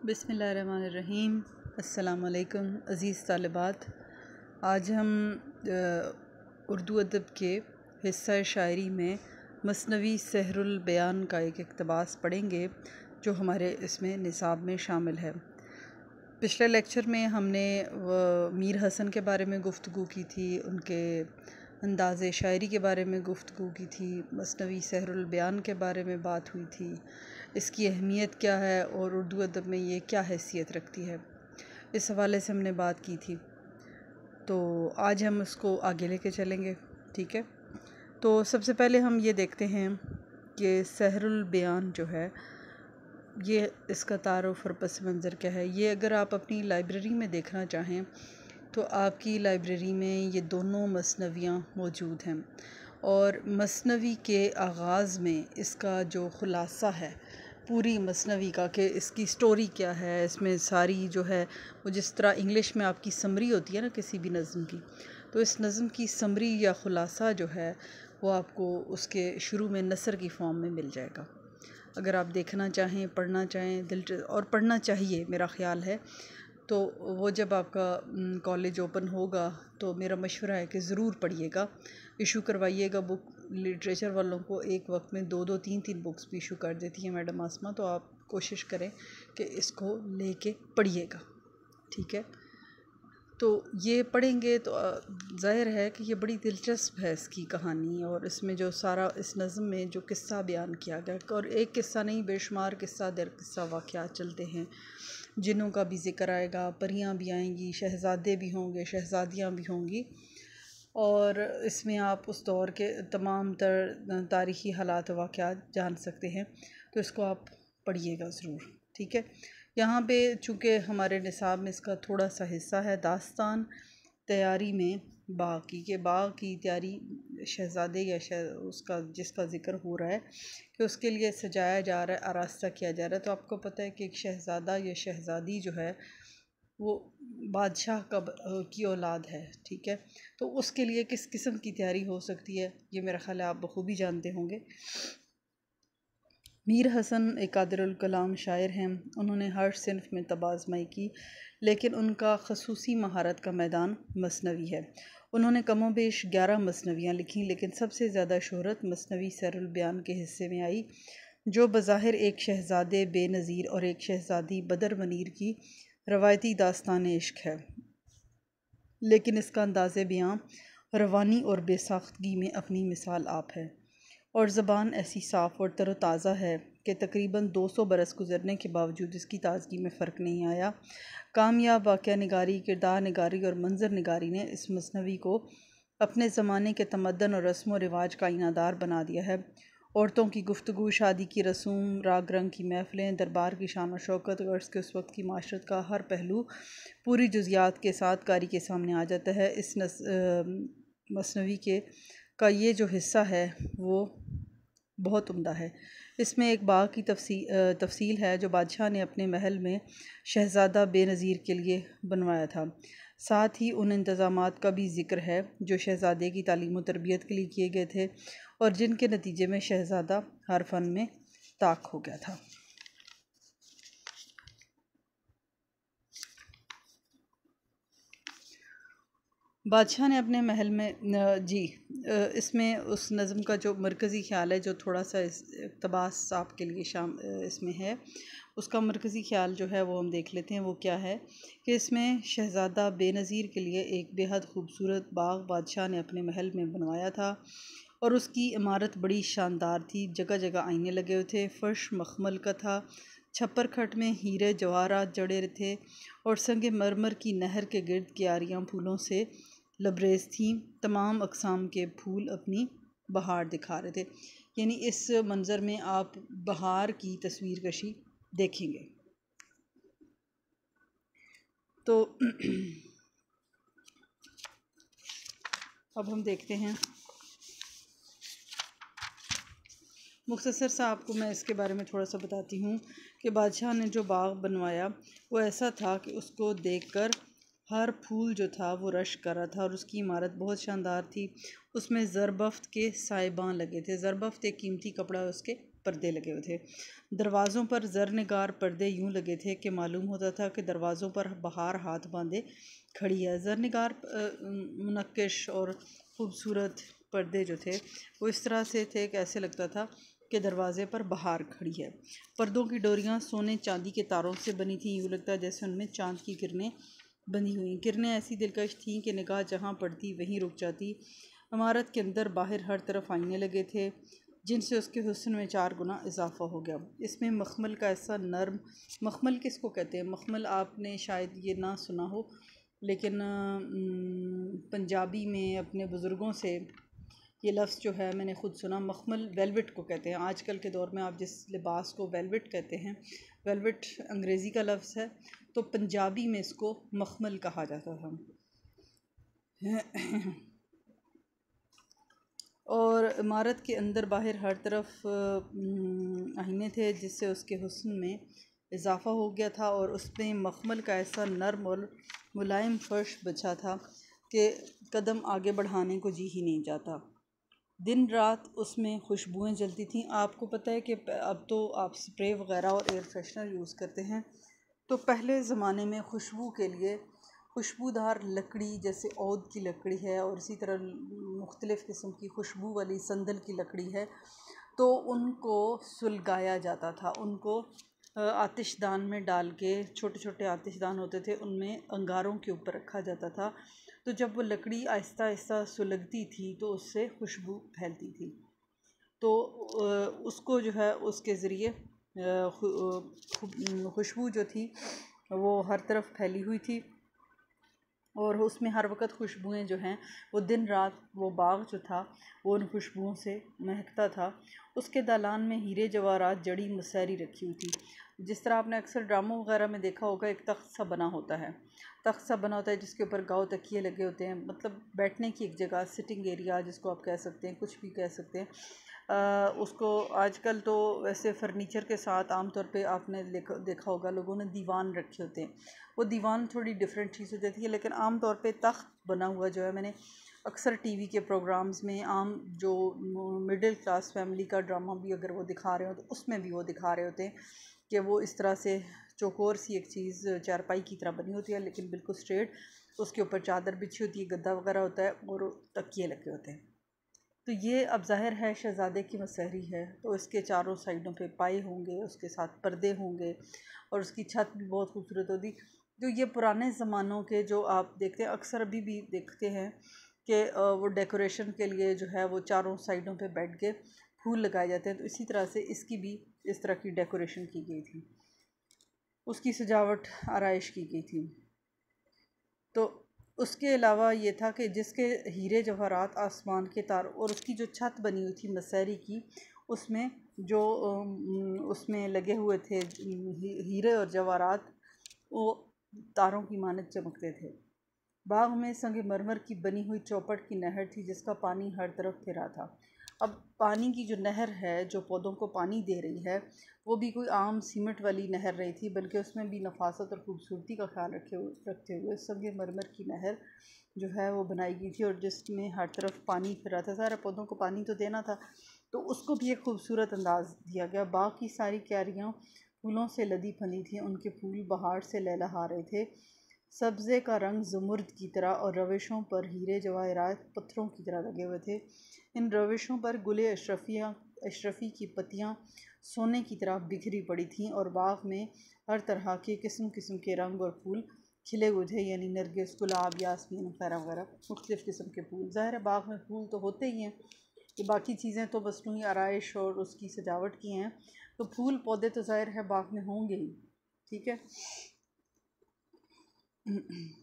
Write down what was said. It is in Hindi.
बसमीम अल्लाम अज़ीज़ तलबात आज हम उर्दू अदब के हिस्सा शायरी में मसनवी सहरुल बयान का एक अकतबास पढ़ेंगे जो हमारे इसमें निसाब में शामिल है पिछले लेक्चर में हमने मीर हसन के बारे में गुफ्तु की थी उनके अंदाज़ शायरी के बारे में गुफ्तु की थी मसनवी सहरुल बयान के बारे में बात हुई थी इसकी अहमियत क्या है और उर्दू अदब में ये क्या हैसियत रखती है इस हवाले से हमने बात की थी तो आज हम उसको आगे लेके चलेंगे ठीक है तो सबसे पहले हम ये देखते हैं कि सहरुल बयान जो है ये इसका तारफ़ और पस मंज़र क्या है ये अगर आप अपनी लाइब्रेरी में देखना चाहें तो आपकी लाइब्रेरी में ये दोनों मसनवियाँ मौजूद हैं और मसनवी के आगाज़ में इसका जो ख़ुलासा है पूरी मसनवी का कि इसकी स्टोरी क्या है इसमें सारी जो है वो जिस तरह इंग्लिश में आपकी समरी होती है ना किसी भी नज़म की तो इस नज़म की समरी या ख़ुलासा जो है वो आपको उसके शुरू में नसर की फॉर्म में मिल जाएगा अगर आप देखना चाहें पढ़ना चाहें दिल और पढ़ना चाहिए मेरा ख़्याल है तो वो जब आपका कॉलेज ओपन होगा तो मेरा मशवरा है कि ज़रूर पढ़िएगा इशू करवाइएगा बुक लिटरेचर वालों को एक वक्त में दो दो तीन तीन बुक्स भी इशू कर देती हैं मैडम आसमा तो आप कोशिश करें कि इसको लेके पढ़िएगा ठीक है तो ये पढ़ेंगे तो ज़ाहिर है कि ये बड़ी दिलचस्प है इसकी कहानी और इसमें जो सारा इस नज़म में जो किस्सा बयान किया गया और एक किस्सा नहीं बेशुमार किस्सा दर किस्सा वाक़ चलते हैं जिन्हों का भी जिक्र आएगा परियाँ भी आएंगी शहज़ादे भी होंगे शहज़ादियाँ भी होंगी और इसमें आप उस दौर के तमाम तर तारीख़ी हालात वाक़ जान सकते हैं तो इसको आप पढ़िएगा ज़रूर ठीक है यहाँ पे चूँकि हमारे निसाब में इसका थोड़ा सा हिस्सा है दास्तान तैयारी में बाग की कि बाग की तैयारी शहजादे या शह उसका जिसका ज़िक्र हो रहा है कि उसके लिए सजाया जा रहा है आरास्ता किया जा रहा है तो आपको पता है कि एक शहज़ादा या शहज़ादी जो है वो बादशाह कब की औलाद है ठीक है तो उसके लिए किस किस्म की तैयारी हो सकती है ये मेरा ख्याल है आप बखूबी जानते होंगे मीर हसन एक कलाम शायर हैं उन्होंने हर सिनफ में तबाजमाई की लेकिन उनका खसूसी महारत का मैदान मसनवी है उन्होंने कमो बेश ग्यारह मसनवियाँ लिखीं लेकिन सबसे ज़्यादा शहरत मसनवी सैरबयान के हिस्से में आई जो बज़ाहिर एक शहज़ादे बेनज़ीर और एक शहज़ादी बदर मनीर की रवायती दास्तान इश्क है लेकिन इसका अंदाज़ बयाँ रवानी और बेसाख्तगी में अपनी मिसाल आप है और ज़बान ऐसी साफ़ और तरोताज़ा है कि तकरीबन 200 बरस गुजरने के बावजूद इसकी ताज़गी में फ़र्क नहीं आया कामयाब वाक़ नगारी किरदार नगारी और मंजर नगारी ने इस मसनवी को अपने ज़माने के तमदन और रस्म व रिवाज का इनादार बना दिया है औरतों की गुफ्तु शादी की रसूम राग रंग की महफ़िलें दरबार की शान शौकत और इसके उस वक्त की माशरत का हर पहलू पूरी जुजियात के साथ कारी के सामने आ जाता है इस नस मसनवी के का ये जो हिस्सा है वो बहुत उमदा है इसमें एक बाग की तफसी तफसील है जो बादशाह ने अपने महल में शहज़ादा बेनज़ीर के लिए बनवाया था साथ ही उन इंतज़ाम का भी जिक्र है जो शहज़ादे की तालीम तरबियत के लिए किए गए थे और जिनके नतीजे में शहज़ादा हर फन में ताक हो गया था बादशाह ने अपने महल में जी इसमें उस नज़म का जो मरकज़ी ख्याल है जो थोड़ा सा इस इकतबास साहब के लिए शाम इसमें है उसका मरकज़ी ख्याल जो है वो हम देख लेते हैं वो क्या है कि इसमें शहज़ादा बेनज़ीर के लिए एक बेहद खूबसूरत बाग बादशाह ने अपने महल में बनवाया था और उसकी इमारत बड़ी शानदार थी जगह जगह आईने लगे हुए थे फर्श मखमल का था छप्पर खट में हीरे जवारा जड़े थे और संग मरमर की नहर के गिरद क्यारियाँ फूलों से लबरेज थीं तमाम अकसाम के फूल अपनी बहार दिखा रहे थे यानी इस मंज़र में आप बहार की तस्वीर कशी देखेंगे तो अब हम देखते हैं मुख्तसर सा आपको मैं इसके बारे में थोड़ा सा बताती हूँ कि बादशाह ने जो बाग बनवाया वो ऐसा था कि उसको देखकर हर फूल जो था वो रश कर रहा था और उसकी इमारत बहुत शानदार थी उसमें ज़रबफ्त के साइबान लगे थे ज़रबफ्त एक कीमती कपड़ा उसके पर्दे लगे हुए थे दरवाज़ों पर जरनगार पर्दे यूं लगे थे कि मालूम होता था कि दरवाज़ों पर बाहर हाथ बांधे खड़ी है जरनगार मुनकश और ख़ूबसूरत पर्दे जो थे वो इस तरह से थे कि ऐसे लगता था कि दरवाज़े पर बाहर खड़ी है पर्दों की डोरियाँ सोने चांदी के तारों से बनी थी यूँ लगता जैसे उनमें चांद की किरणें बनी हुई किरणें ऐसी दिलकश थीं कि निगाह जहाँ पड़ती वहीं रुक जाती इमारत के अंदर बाहर हर तरफ आईने लगे थे जिनसे उसके हुसन में चार गुना इजाफा हो गया इसमें मखमल का ऐसा नरम मखमल किसको कहते हैं मखमल आपने शायद ये ना सुना हो लेकिन पंजाबी में अपने बुज़ुर्गों से ये लफ्ज़ जो है मैंने ख़ुद सुना मखमल वेलवेट को कहते हैं आजकल के दौर में आप जिस लिबास को वेलवेट कहते हैं वेलवेट अंग्रेज़ी का लफ्ज़ है तो पंजाबी में इसको मखमल कहा जाता था और इमारत के अंदर बाहर हर तरफ आईने थे जिससे उसके हसन में इजाफ़ा हो गया था और उसमें मखमल का ऐसा नरम और मुलायम फर्श बचा था कि कदम आगे बढ़ाने को जी ही नहीं जाता दिन रात उसमें खुशबुएँ जलती थीं आपको पता है कि अब तो आप स्प्रे वग़ैरह और एयर फ्रेशनर यूज़ करते हैं तो पहले ज़माने में खुशबू के लिए खुशबूदार लकड़ी जैसे ओद की लकड़ी है और इसी तरह मुख्तलिफ़ किस्म की खुशबू वाली संदल की लकड़ी है तो उनको सुलगाया जाता था उनको आतिशदान में डाल के छोटे छोटे आतिशदान होते थे उनमें अंगारों के ऊपर रखा जाता था तो जब वो लकड़ी आहिस्ता आहिस्ता सुलगती थी तो उससे खुशबू फैलती थी तो उसको जो है उसके ज़रिए खुशबू जो थी वो हर तरफ फैली हुई थी और उसमें हर वक्त खुशबुएं जो हैं वो दिन रात वो बाग जो था वो उन खुशबुओं से महकता था उसके दालान में हीरे जवाहरात जड़ी मसैरी रखी हुई थी जिस तरह आपने अक्सर ड्रामों वगैरह में देखा होगा एक तख्त सा बना होता है तख्त सा बना होता है जिसके ऊपर गाँव तकिए लगे होते हैं मतलब बैठने की एक जगह सिटिंग एरिया जिसको आप कह सकते हैं कुछ भी कह सकते हैं आ, उसको आजकल तो वैसे फर्नीचर के साथ आमतौर पे आपने देखा होगा लोगों ने दीवान रखे होते हैं वो दीवान थोड़ी डिफरेंट चीज़ हो जाती है लेकिन तौर पे तख्त बना हुआ जो है मैंने अक्सर टीवी के प्रोग्राम्स में आम जो मिडिल क्लास फैमिली का ड्रामा भी अगर वो दिखा रहे हो तो उसमें भी वो दिखा रहे होते हैं कि वो इस तरह से चौकोर सी एक चीज़ चारपाई की तरह बनी होती है लेकिन बिल्कुल स्ट्रेट उसके ऊपर चादर बिछी होती है गद्दा वगैरह होता है और तकिए लगे होते हैं तो ये अब जाहिर है शहज़ादे की मसहरी है तो इसके चारों साइडों पे पाए होंगे उसके साथ पर्दे होंगे और उसकी छत भी बहुत खूबसूरत होती जो ये पुराने ज़मानों के जो आप देखते हैं अक्सर अभी भी देखते हैं कि वो डेकोरेशन के लिए जो है वो चारों साइडों पे बैठ के फूल लगाए जाते हैं तो इसी तरह से इसकी भी इस तरह की डेकोरेशन की गई थी उसकी सजावट आरइश की गई थी तो उसके अलावा ये था कि जिसके हीरे जवाहरात आसमान के तार और उसकी जो छत बनी हुई थी मसहरी की उसमें जो उसमें लगे हुए थे हीरे और जवाहरात वो तारों की मानत चमकते थे बाग में संग मरमर की बनी हुई चौपट की नहर थी जिसका पानी हर तरफ फिरा था अब पानी की जो नहर है जो पौधों को पानी दे रही है वो भी कोई आम सीमेंट वाली नहर रही थी बल्कि उसमें भी नफासत और खूबसूरती का ख्याल रखे रखते हुए संग मरमर की नहर जो है वो बनाई गई थी और जिसमें हर तरफ पानी फिर रहा था सारे पौधों को पानी तो देना था तो उसको भी एक खूबसूरत अंदाज दिया गया बाकी सारी क्यारियाँ फूलों से लदी फनी थी उनके फूल बहार से लहलहा रहे थे सब्ज़े का रंग ज़ुमर्द की तरह और रविशों पर हीरे जवाहरात पत्थरों की तरह लगे हुए थे इन रविशों पर गुल अशरफिया अशरफी की पत्तियाँ सोने की तरह बिखरी पड़ी थीं और बाग में हर तरह के किस्म किस्म के रंग और फूल खिले हुए थे यानी नरगिस गुलाब यासमीन वगैरह वगैरह मुख्तफ किस्म के फूल ज़ाहिर है बाग में फूल तो होते ही हैं कि बाकी चीज़ें तो बस यूँ आरइश और उसकी सजावट की हैं तो फूल पौधे तो ज़ाहिर है बाग में होंगे ही ठीक है 嗯嗯